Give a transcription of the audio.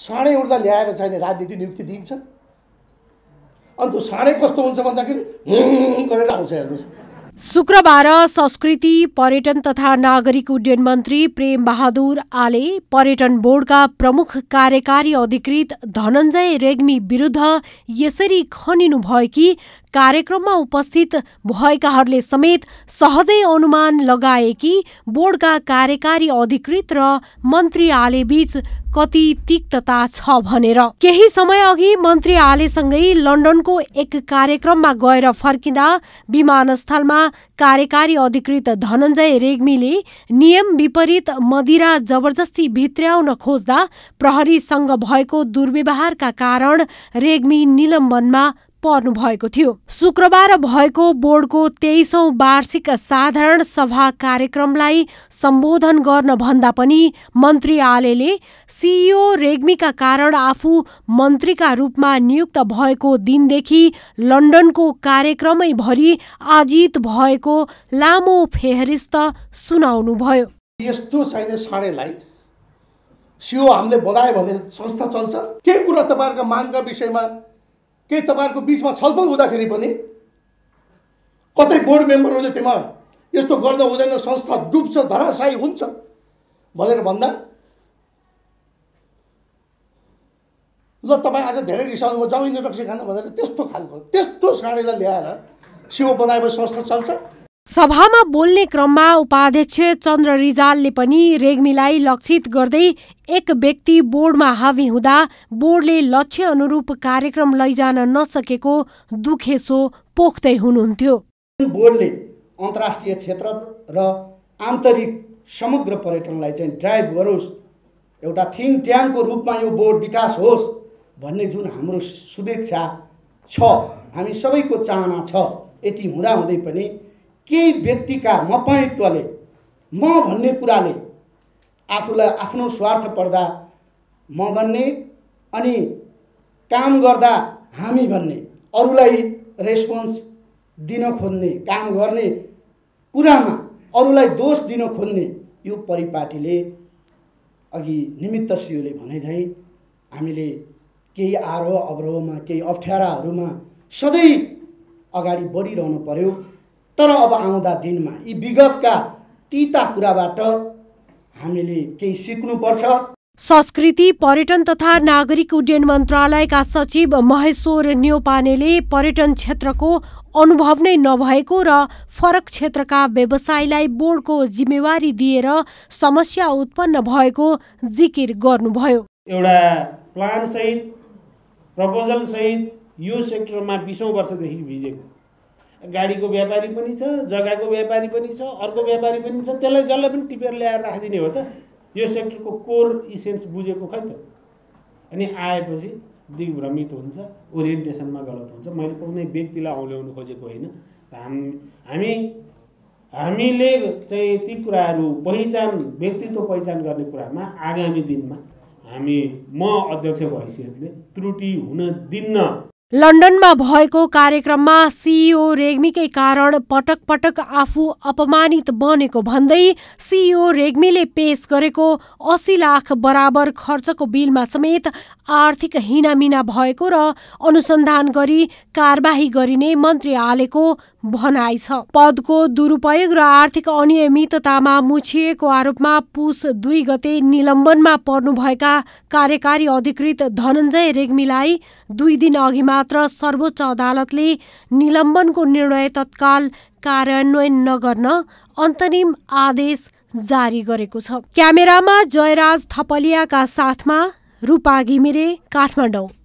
साँडै उठ्दा ल्याएर चाहिने राजनीति नियुक्ति दिन्छ अनि त्यो साँडै कस्तो हुन्छ भन्दाखेरि गरेर आउँछ हेर्नुहोस् शुक्रबार संस्कृति पर्यटन तथा नागरिक उड्डयन मन्त्री प्रेम बहादुर आले पर्यटन बोर्डका प्रमुख कार्यकारी अधिकृत धनञ्जय रेग्मी विरुद्ध यसरी खनिनु भयो कि कार्यक्रममा उपस्थित भएकाहरूले समेत सहजै अनुमान लगाए कि बोर्डका कार्यकारी अधिकृत र मन्त्री बीच कति तिक्तता छ भनेर केही समयअघि मन्त्री आलेसँगै लन्डनको एक कार्यक्रममा गएर फर्किँदा विमानस्थलमा कार्यकारी अधिकृत धनञ्जय रेग्मीले नियम विपरीत मदिरा जबरजस्ती भित्र्याउन खोज्दा प्रहरीसँग भएको दुर्व्यवहारका कारण रेग्मी निलम्बनमा पर्नु भएको थियो शुक्रबार भएको बोर्डको तेइसौँ वार्षिक साधारण सभा कार्यक्रमलाई सम्बोधन गर्न भन्दा पनि मन्त्री आलेले सिइओ रेग्मीका कारण आफू मन्त्रीका रूपमा नियुक्त भएको दिनदेखि लन्डनको भरि आजित भएको लामो फेहरिस्त सुनाउनुभयो यस्तो छैन साँडेलाई सिओ हामीले बधायो भने संस्था चल्छ के कुरा तपाईँहरूको मागका विषयमा के तपाईँहरूको बिचमा छलफल हुँदाखेरि पनि कतै बोर्ड मेम्बरहरूले त्यहाँ यस्तो गर्न हुँदैन संस्था डुब्छ धराशायी हुन्छ भनेर भन्दा ल तपाईँ आज धेरै रिसाउनु जाउँ रक्सी खानु भनेर त्यस्तो खालको त्यस्तो साँडीलाई ल्याएर शिव बनाएपछि संस्था चल्छ सभामा बोल्ने क्रममा उपाध्यक्ष चन्द्र रिजालले पनि रेग्मीलाई लक्षित गर्दै एक व्यक्ति बोर्डमा हावी हुँदा बोर्डले लक्ष्य अनुरूप कार्यक्रम लैजान नसकेको दुखेसो पोख्दै हुनुहुन्थ्यो बोर्डले अन्तर्राष्ट्रिय क्षेत्र र आन्तरिक समग्र पर्यटनलाई चाहिँ ड्राइभ गरोस् एउटा थिङ ट्याङ्कको रूपमा यो बोर्ड विकास होस् भन्ने जुन हाम्रो शुभेच्छा छ हामी सबैको चाहना छ यति हुँदाहुँदै पनि केही व्यक्तिका मपहित्वले म भन्ने कुराले आफूलाई आफ्नो स्वार्थ पर्दा म भन्ने अनि काम गर्दा हामी भन्ने अरूलाई रेस्पोन्स दिन खोज्ने काम गर्ने कुरामा अरूलाई दोष दिन खोज्ने यो परिपाटीले अघि निमित्त सिओले भनेझैँ हामीले केही आरोह अवरोहमा केही अप्ठ्याराहरूमा सधैँ अगाडि बढिरहनु पर्यो तर अब आउँदा दिनमा यी विगतका तिता कुराबाट हामीले केही सिक्नुपर्छ संस्कृति पर्यटन तथा नागरिक उड्डयन मन्त्रालयका सचिव महेश्वर न्यौपानेले पर्यटन क्षेत्रको अनुभव नै नभएको र फरक क्षेत्रका व्यवसायलाई बोर्डको जिम्मेवारी दिएर समस्या उत्पन्न भएको जिकिर गर्नुभयो एउटा प्लान सहित प्रपोजल सहित यो सेक्टरमा बिसौँ वर्षदेखि भिजेको गाडीको व्यापारी पनि छ जग्गाको व्यापारी पनि छ अर्को व्यापारी पनि छ त्यसलाई जसलाई पनि टिपेर ल्याएर राखिदिने हो त यो सेक्टरको कोर इसेन्स बुझेको खै त अनि आएपछि दिग्भ्रमित हुन्छ ओरिएन्टेसनमा गलत हुन्छ मैले कुनै व्यक्तिलाई औल्याउनु खोजेको होइन हाम हामी हामीले चाहिँ ती कुराहरू पहिचान व्यक्तित्व पहिचान गर्ने कुरामा आगामी दिनमा हामी म अध्यक्ष भैसियतले त्रुटि हुन दिन्न लन्डनमा भएको कार्यक्रममा सिइओ रेग्मीकै कारण पटक पटक आफू अपमानित बनेको भन्दै सिइओ रेग्मीले पेश गरेको अस्सी लाख बराबर खर्चको बिलमा समेत आर्थिक हिनामिना भएको र अनुसन्धान गरी कारबाही गरिने मन्त्री आलेको भनाइ छ पदको दुरुपयोग र आर्थिक अनियमिततामा मुछिएको आरोपमा पुस दुई गते निलम्बनमा पर्नुभएका कार्यकारी अधिकृत धनञ्जय रेग्मीलाई दुई दिन अघिमा मात्र सर्वोच्च अदालतले निलम्बनको निर्णय तत्काल कार्यान्वयन नगर्न अन्तरिम आदेश जारी गरेको छ क्यामेरामा जयराज थपलियाका साथमा रूपा घिमिरे काठमाडौँ